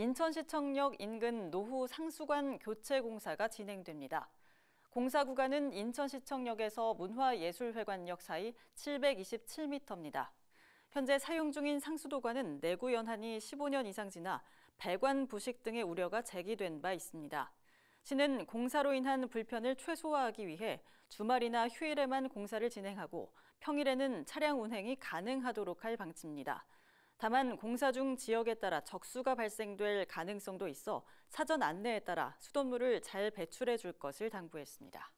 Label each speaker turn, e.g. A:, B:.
A: 인천시청역 인근 노후 상수관 교체 공사가 진행됩니다. 공사 구간은 인천시청역에서 문화예술회관역 사이 727m입니다. 현재 사용 중인 상수도관은 내구 연한이 15년 이상 지나 배관 부식 등의 우려가 제기된 바 있습니다. 시는 공사로 인한 불편을 최소화하기 위해 주말이나 휴일에만 공사를 진행하고 평일에는 차량 운행이 가능하도록 할 방침입니다. 다만 공사 중 지역에 따라 적수가 발생될 가능성도 있어 사전 안내에 따라 수돗물을 잘 배출해 줄 것을 당부했습니다.